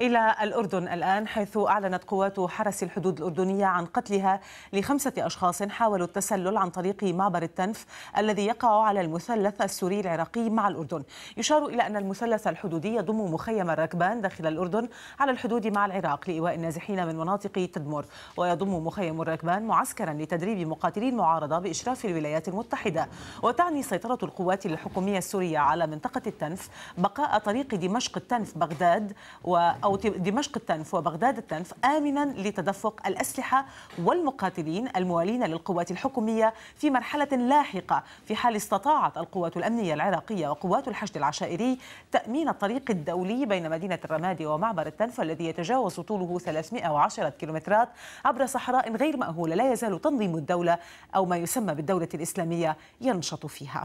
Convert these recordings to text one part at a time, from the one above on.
إلى الأردن الآن حيث أعلنت قوات حرس الحدود الأردنية عن قتلها لخمسة أشخاص حاولوا التسلل عن طريق معبر التنف الذي يقع على المثلث السوري العراقي مع الأردن يشار إلى أن المثلث الحدودي يضم مخيم الركبان داخل الأردن على الحدود مع العراق لإيواء النازحين من مناطق تدمر ويضم مخيم الركبان معسكرا لتدريب مقاتلي المعارضة بإشراف الولايات المتحدة وتعني سيطرة القوات الحكومية السورية على منطقة التنف بقاء طريق دمشق التنف بغداد و أو دمشق التنف وبغداد التنف آمنا لتدفق الأسلحة والمقاتلين الموالين للقوات الحكومية في مرحلة لاحقة في حال استطاعت القوات الأمنية العراقية وقوات الحشد العشائري تأمين الطريق الدولي بين مدينة الرمادي ومعبر التنف الذي يتجاوز طوله 310 كيلومترات عبر صحراء غير مأهولة لا يزال تنظيم الدولة أو ما يسمى بالدولة الإسلامية ينشط فيها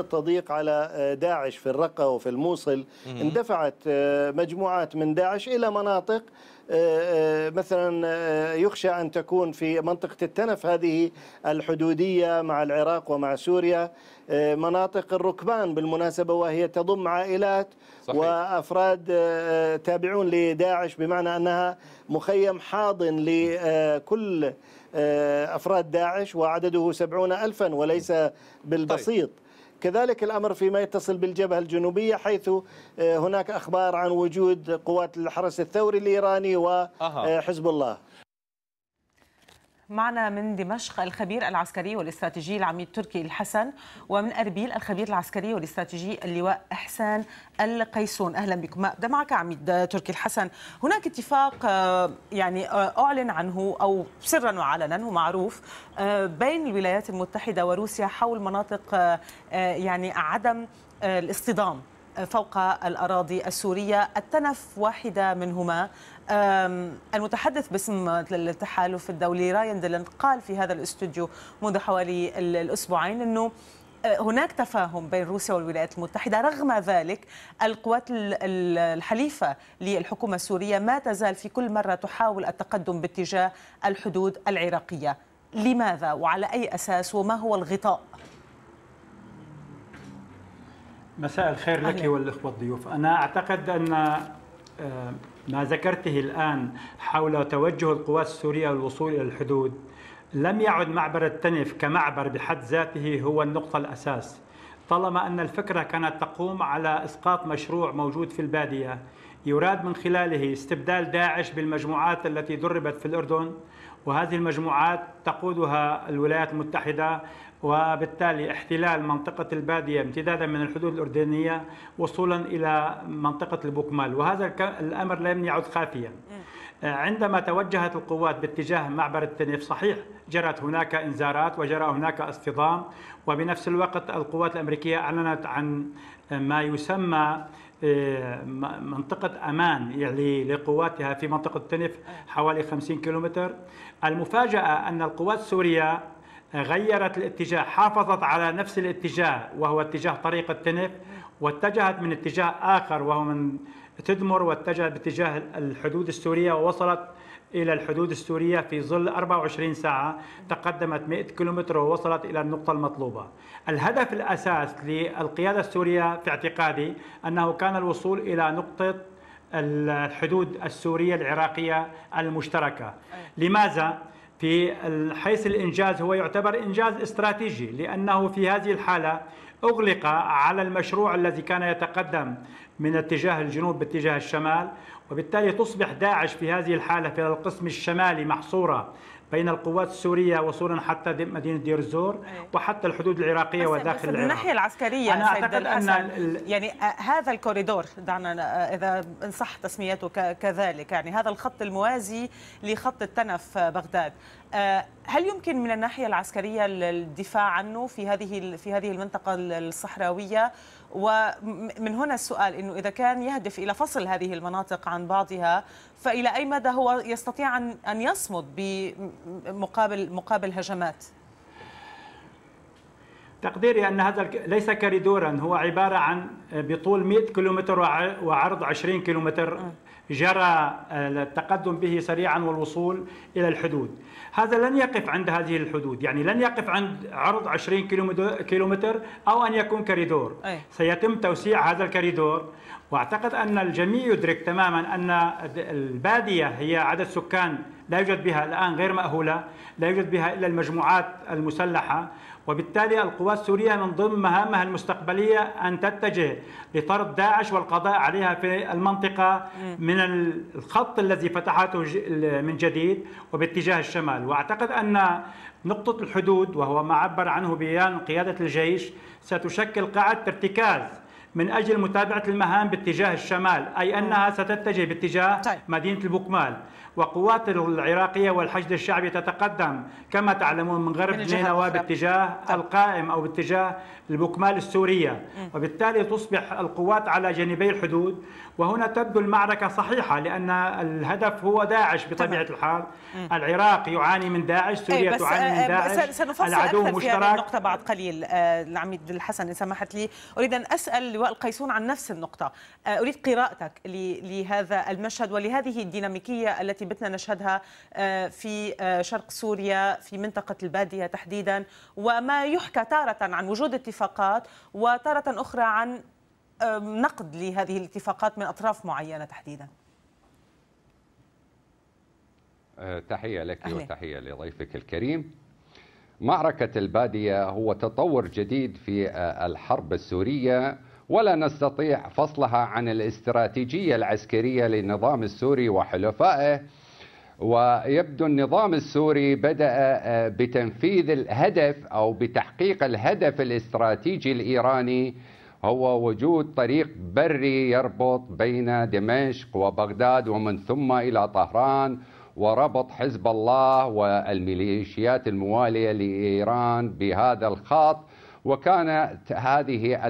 التضييق على آه، داعش في الرقة وفي الموصل اندفعت آه، مجموعات من داعش إلى مناطق آه، مثلا يخشى أن تكون في منطقة التنف هذه الحدودية مع العراق ومع سوريا مناطق الركبان بالمناسبة وهي تضم عائلات صحيح. وأفراد تابعون لداعش بمعنى أنها مخيم حاضن لكل أفراد داعش وعدده سبعون ألفا وليس طيب. بالبسيط طيب. كذلك الأمر فيما يتصل بالجبهة الجنوبية حيث آه، هناك أخبار عن وجود قوات الحرس الثوري الإيراني وحزب آه، الله معنا من دمشق الخبير العسكري والاستراتيجي العميد تركي الحسن ومن اربيل الخبير العسكري والاستراتيجي اللواء احسان القيسون اهلا بكم ده معك عميد تركي الحسن هناك اتفاق آه، يعني آه، اعلن عنه او سرا وعلنا هو معروف آه، بين الولايات المتحده وروسيا حول مناطق يعني عدم الاصطدام فوق الأراضي السورية التنف واحدة منهما المتحدث باسم التحالف الدولي راين ديلاند قال في هذا الاستوديو منذ حوالي الأسبوعين أنه أه، هناك تفاهم بين روسيا والولايات المتحدة رغم ذلك القوات الحليفة للحكومة السورية ما تزال في كل مرة تحاول التقدم باتجاه الحدود العراقية لماذا وعلى أي أساس وما هو الغطاء؟ مساء الخير لك والاخوه الضيوف أنا أعتقد أن أه، ما ذكرته الآن حول توجه القوات السورية للوصول إلى الحدود لم يعد معبر التنف كمعبر بحد ذاته هو النقطة الأساس طالما أن الفكرة كانت تقوم على إسقاط مشروع موجود في البادية يراد من خلاله استبدال داعش بالمجموعات التي دربت في الأردن وهذه المجموعات تقودها الولايات المتحدة وبالتالي احتلال منطقة البادية امتدادا من الحدود الأردنية وصولا إلى منطقة البوكمال وهذا الأمر لم يعد خافيا آه، عندما توجهت القوات باتجاه معبر التنيف صحيح جرت هناك انذارات وجرى هناك اصطدام وبنفس الوقت القوات الامريكيه اعلنت عن ما يسمى إيه، منطقة أمان يعني لقواتها في منطقة تنف حوالي 50 كيلومتر المفاجأة أن القوات السورية غيرت الاتجاه حافظت على نفس الاتجاه وهو اتجاه طريق التنف واتجهت من اتجاه آخر وهو من تدمر واتجهت باتجاه الحدود السورية ووصلت إلى الحدود السورية في ظل 24 ساعة تقدمت 100 كيلومتر ووصلت إلى النقطة المطلوبة الهدف الأساس للقيادة السورية في اعتقادي أنه كان الوصول إلى نقطة الحدود السورية العراقية المشتركة لماذا؟ في حيث الإنجاز هو يعتبر إنجاز استراتيجي لأنه في هذه الحالة أغلق على المشروع الذي كان يتقدم من اتجاه الجنوب باتجاه الشمال وبالتالي تصبح داعش في هذه الحالة في القسم الشمالي محصورة بين القوات السورية وصولا حتى مدينة دير الزور إيه. وحتى الحدود العراقية وداخل العراق من الناحية العسكرية أنا أعتقد أن يعني آه، هذا الكوريدور دعنا آه، إذا إن صح تسميته كذلك يعني هذا الخط الموازي لخط التنف آه، بغداد آه، هل يمكن من الناحيه العسكريه الدفاع عنه في هذه في هذه المنطقه الصحراويه ومن هنا السؤال انه اذا كان يهدف الى فصل هذه المناطق عن بعضها فالى اي مدى هو يستطيع ان ان يصمد بمقابل مقابل هجمات تقديري ان هذا ليس كريدورا هو عباره عن بطول 100 كيلومتر وعرض 20 كيلومتر جرى آه، التقدم به سريعا والوصول إلى الحدود هذا لن يقف عند هذه الحدود يعني لن يقف عند عرض 20 كيلومتر أو أن يكون كريدور سيتم توسيع هذا الكريدور واعتقد ان الجميع يدرك تماما ان الباديه هي عدد سكان لا يوجد بها الان غير ماهوله، لا يوجد بها الا المجموعات المسلحه وبالتالي القوات السورية من ضمن مهامها المستقبلية أن تتجه لطرد داعش والقضاء عليها في المنطقة من الخط الذي فتحته من جديد وباتجاه الشمال وأعتقد أن نقطة الحدود وهو ما عبر عنه بيان قيادة الجيش ستشكل قاعدة ارتكاز من اجل متابعه المهام باتجاه الشمال اي انها ستتجه باتجاه طيب. مدينه البقمال وقوات العراقية والحشد الشعبي تتقدم كما تعلمون من غرب نينوى باتجاه القائم أو باتجاه البكمال السورية وبالتالي تصبح القوات على جانبي الحدود وهنا تبدو المعركة صحيحة لأن الهدف هو داعش بطبيعة الحال العراق يعاني من داعش إيه، سوريا تعاني من آه، آه، داعش سنفصل العدو أكثر في هذه النقطة بعد قليل آه، العميد الحسن إن سمحت لي أريد أن أسأل لواء القيسون عن نفس النقطة أريد قراءتك لهذا المشهد ولهذه الديناميكية التي التي بتنا نشهدها آه، في آه، شرق سوريا في منطقة البادية تحديدا وما يحكى تارة عن وجود اتفاقات وتارة أخرى عن آه، نقد لهذه الاتفاقات من أطراف معينة تحديدا تحية لك أهلي. وتحية لضيفك الكريم معركة البادية هو تطور جديد في الحرب السورية ولا نستطيع فصلها عن الاستراتيجية العسكرية للنظام السوري وحلفائه ويبدو النظام السوري بدأ آه، بتنفيذ الهدف أو بتحقيق الهدف الاستراتيجي الإيراني هو وجود طريق بري يربط بين دمشق وبغداد ومن ثم إلى طهران وربط حزب الله والميليشيات الموالية لإيران بهذا الخط وكانت هذه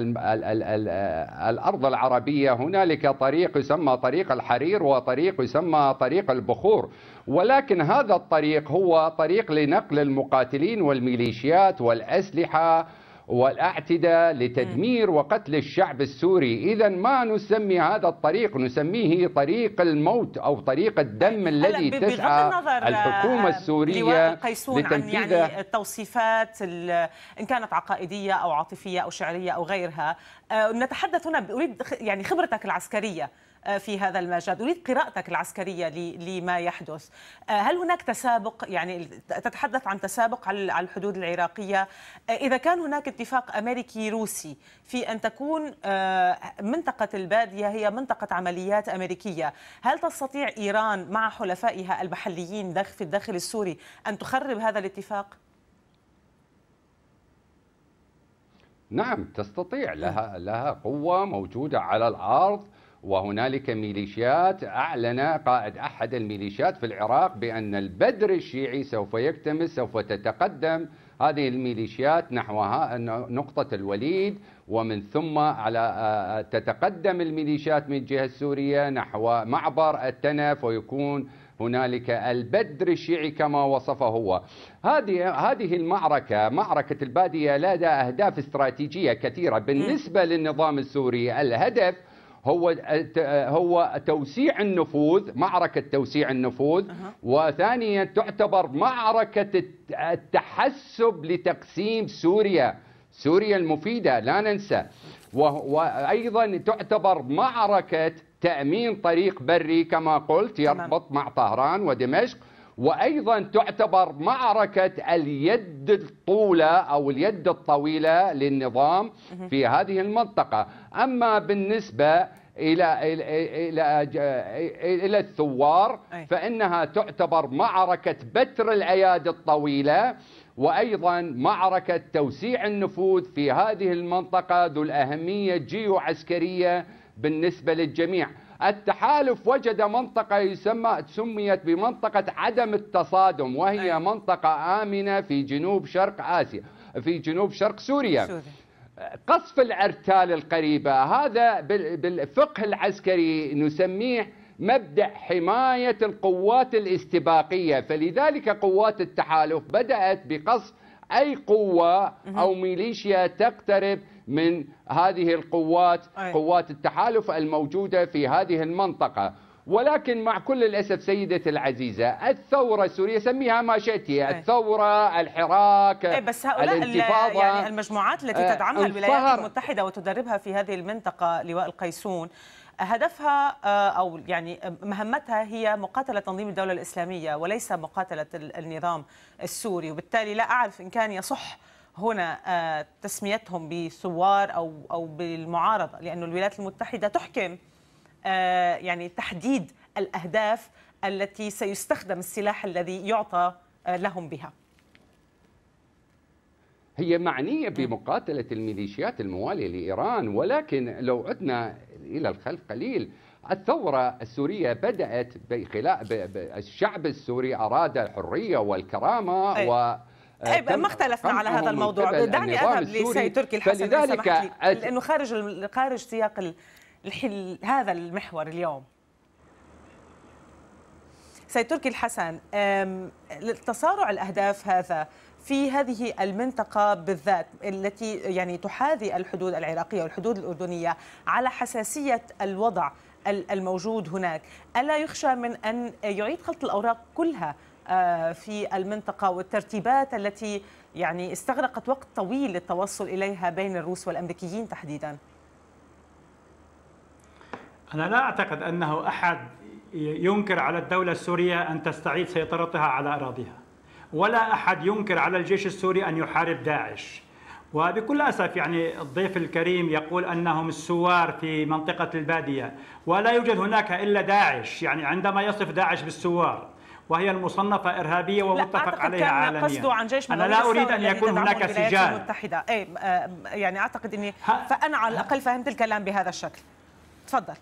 الأرض العربية هنالك طريق يسمى طريق الحرير وطريق يسمى طريق البخور ولكن هذا الطريق هو طريق لنقل المقاتلين والميليشيات والأسلحة والاعتداء لتدمير وقتل الشعب السوري إذا ما نسمي هذا الطريق نسميه طريق الموت أو طريق الدم الذي تسعى الحكومة آه، السورية لتنفيذ يعني التوصيفات إن كانت عقائدية أو عاطفية أو شعرية أو غيرها آه، نتحدث هنا أريد يعني خبرتك العسكرية آه، في هذا المجال أريد قراءتك العسكرية لما يحدث آه، هل هناك تسابق يعني تتحدث عن تسابق على الحدود العراقية آه، إذا كان هناك اتفاق أمريكي روسي في أن تكون منطقة البادية هي منطقة عمليات أمريكية هل تستطيع إيران مع حلفائها المحليين في الداخل السوري أن تخرب هذا الاتفاق؟ نعم تستطيع نعم. لها لها قوة موجودة على الأرض وهنالك ميليشيات أعلن قائد أحد الميليشيات في العراق بأن البدر الشيعي سوف يكتمل سوف تتقدم هذه الميليشيات نحو نقطة الوليد ومن ثم على آه، تتقدم الميليشيات من الجهة السورية نحو معبر التنف ويكون هنالك البدر الشيعي كما وصفه هو هذه هذه المعركة معركة البادية لدى أهداف استراتيجية كثيرة بالنسبة للنظام السوري الهدف هو هو توسيع النفوذ معركة توسيع النفوذ وثانيا تعتبر معركة التحسب لتقسيم سوريا سوريا المفيدة لا ننسى وأيضا تعتبر معركة تأمين طريق بري كما قلت يربط مع طهران ودمشق وأيضا تعتبر معركة اليد الطولة أو اليد الطويلة للنظام في هذه المنطقة أما بالنسبة إلى إلى إلى الثوار فإنها تعتبر معركة بتر الأيادي الطويلة وأيضا معركة توسيع النفوذ في هذه المنطقة ذو الأهمية الجيوعسكريه بالنسبة للجميع التحالف وجد منطقة يسمى سميت بمنطقة عدم التصادم وهي منطقة آمنة في جنوب شرق آسيا في جنوب شرق سوريا, سوريا. قصف العرتال القريبة هذا بالفقه العسكري نسميه مبدأ حماية القوات الاستباقية فلذلك قوات التحالف بدأت بقصف أي قوة أو ميليشيا تقترب من هذه القوات قوات التحالف الموجودة في هذه المنطقة ولكن مع كل الأسف سيدتي العزيزة الثورة السورية سميها ما شئت الثورة الحراك أي بس هؤلاء الانتفاضة يعني المجموعات التي آه، تدعمها الولايات المتحدة وتدربها في هذه المنطقة لواء القيسون هدفها آه، او يعني مهمتها هي مقاتله تنظيم الدوله الاسلاميه وليس مقاتله النظام السوري وبالتالي لا اعرف ان كان يصح هنا آه، تسميتهم بثوار او او بالمعارضه لانه الولايات المتحده تحكم آه، يعني تحديد الاهداف التي سيستخدم السلاح الذي يعطى آه، لهم بها هي معنية بمقاتلة الميليشيات الموالية لإيران ولكن لو عدنا إلى الخلف قليل الثورة السورية بدأت بخلاف الشعب السوري أراد الحرية والكرامة أي. و آه، طيب، ما اختلفنا على هذا الموضوع دعني اذهب لسيد تركي الحسن فلذلك لانه خارج خارج سياق الحل... هذا المحور اليوم سيد تركي الحسن تصارع الاهداف هذا في هذه المنطقة بالذات التي يعني تحاذي الحدود العراقية والحدود الأردنية على حساسية الوضع الموجود هناك ألا يخشى من أن يعيد خلط الأوراق كلها آه، في المنطقة والترتيبات التي يعني استغرقت وقت طويل للتوصل إليها بين الروس والأمريكيين تحديدا أنا لا أعتقد أنه أحد ينكر على الدولة السورية أن تستعيد سيطرتها على أراضيها ولا أحد ينكر على الجيش السوري أن يحارب داعش وبكل أسف يعني الضيف الكريم يقول أنهم السوار في منطقة البادية ولا يوجد هناك إلا داعش يعني عندما يصف داعش بالسوار وهي المصنفة إرهابية ومتفق عليها عالميا عن جيش أنا لا أريد أن يكون هناك سجال المتحدة أي آه، يعني أعتقد أني فأنا على الأقل فهمت الكلام بهذا الشكل تفضل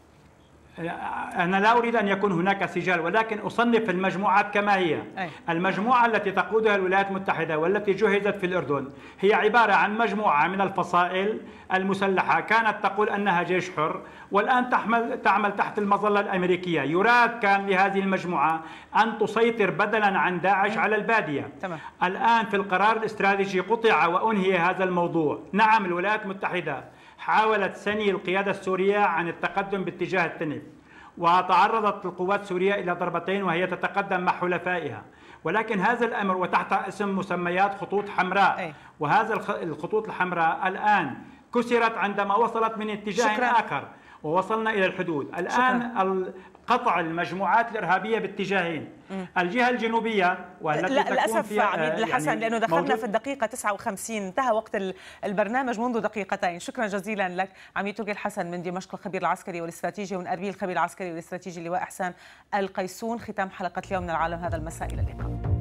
أنا لا أريد أن يكون هناك سجال ولكن أصنف المجموعات كما هي أي. المجموعة التي تقودها الولايات المتحدة والتي جهزت في الأردن هي عبارة عن مجموعة من الفصائل المسلحة كانت تقول أنها جيش حر والآن تحمل تعمل تحت المظلة الأمريكية يراد كان لهذه المجموعة أن تسيطر بدلا عن داعش على البادية تمام. الآن في القرار الاستراتيجي قطع وأنهي هذا الموضوع نعم الولايات المتحدة حاولت ثني القيادة السورية عن التقدم باتجاه التنف وتعرضت القوات السورية إلى ضربتين وهي تتقدم مع حلفائها ولكن هذا الأمر وتحت اسم مسميات خطوط حمراء وهذا الخطوط الحمراء الآن كسرت عندما وصلت من اتجاه شكرا. آخر ووصلنا إلى الحدود الآن شكرا. قطع المجموعات الارهابيه باتجاهين الجهه الجنوبيه والتي لا للاسف آه، عميد الحسن يعني لانه دخلنا في الدقيقه 59 انتهى وقت البرنامج منذ دقيقتين شكرا جزيلا لك عميد تركي الحسن من دمشق الخبير العسكري والاستراتيجي ومن اربيل الخبير العسكري والاستراتيجي لواء احسان القيسون ختام حلقه اليوم من العالم هذا المساء الى اللقاء